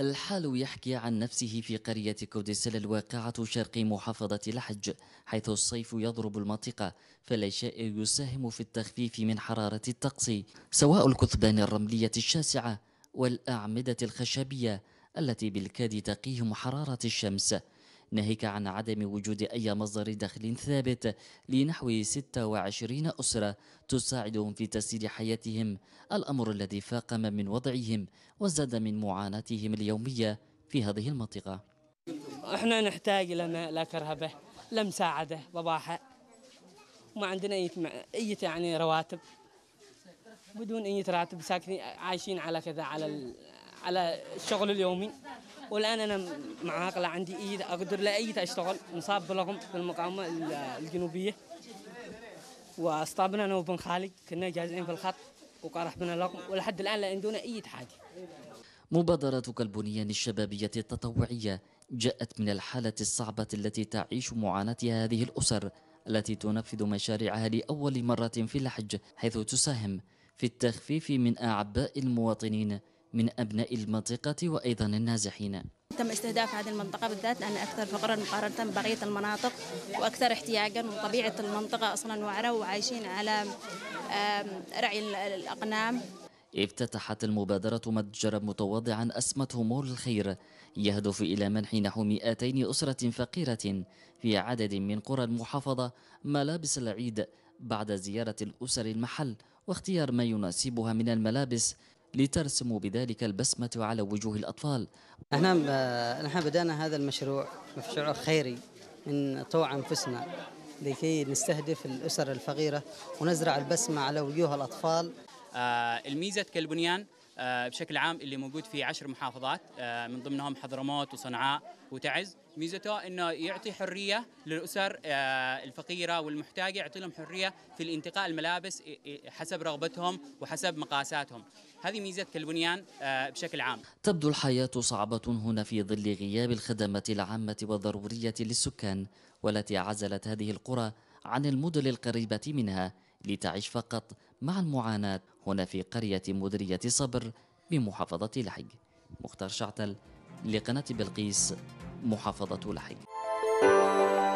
الحال يحكي عن نفسه في قرية كودسل الواقعة شرق محافظة لحج حيث الصيف يضرب المنطقة فالعشاء يساهم في التخفيف من حرارة الطقس سواء الكثبان الرملية الشاسعة والأعمدة الخشبية التي بالكاد تقيهم حرارة الشمس ناهيك عن عدم وجود أي مصدر دخل ثابت لنحو 26 أسرة تساعدهم في تسهيل حياتهم الأمر الذي فاقم من وضعهم وزاد من معاناتهم اليومية في هذه المنطقة احنا نحتاج إلى ماء لا كرهبة لا مساعدة وباحة وما عندنا أي أي يعني رواتب بدون أي راتب ساكنين عايشين على كذا على على الشغل اليومي والان انا معاق لا عندي ايد اقدر لا ايد اشتغل مصاب بلغم المقاومه الجنوبيه واصطابنا انا وبن خالي كنا جالسين في الخط وقرح بنا لغم ولحد الان لا عندنا اي حاجه مبادرتك البنيان الشبابية التطوعية جاءت من الحالة الصعبة التي تعيش معاناتها هذه الأسر التي تنفذ مشاريعها لأول مرة في الحج حيث تساهم في التخفيف من أعباء المواطنين من أبناء المنطقة وأيضا النازحين تم استهداف هذه المنطقة بالذات لأن أكثر فقرا مقارنة ببقية المناطق وأكثر احتياجا وطبيعة المنطقة أصلا وعرة وعايشين على رعي الأقنام افتتحت المبادرة متجرا متواضعا اسمته مول الخير يهدف إلى منح نحو 200 أسرة فقيرة في عدد من قرى المحافظة ملابس العيد بعد زيارة الأسر المحل واختيار ما يناسبها من الملابس لترسم بذلك البسمة على وجوه الأطفال احنا نحن بدأنا هذا المشروع مشروع خيري من طوع أنفسنا لكي نستهدف الأسر الفقيرة ونزرع البسمة على وجوه الأطفال آه الميزة كالبنيان آه، بشكل عام اللي موجود في عشر محافظات آه، من ضمنهم حضرموت وصنعاء وتعز ميزته انه يعطي حريه للاسر آه، الفقيره والمحتاجه يعطي لهم حريه في الانتقاء الملابس حسب رغبتهم وحسب مقاساتهم هذه ميزه كالبنيان بشكل عام تبدو الحياه صعبه هنا في ظل غياب الخدمات العامه والضروريه للسكان والتي عزلت هذه القرى عن المدن القريبه منها لتعيش فقط مع المعاناة هنا في قرية مدرية صبر بمحافظة لحج مختار شعتل لقناة بلقيس محافظة لحج